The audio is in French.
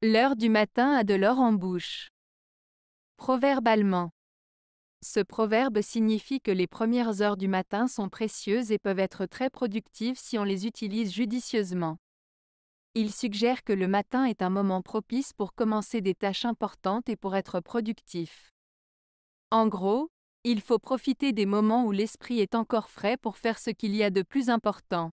L'heure du matin a de l'or en bouche. Proverbe allemand. Ce proverbe signifie que les premières heures du matin sont précieuses et peuvent être très productives si on les utilise judicieusement. Il suggère que le matin est un moment propice pour commencer des tâches importantes et pour être productif. En gros, il faut profiter des moments où l'esprit est encore frais pour faire ce qu'il y a de plus important.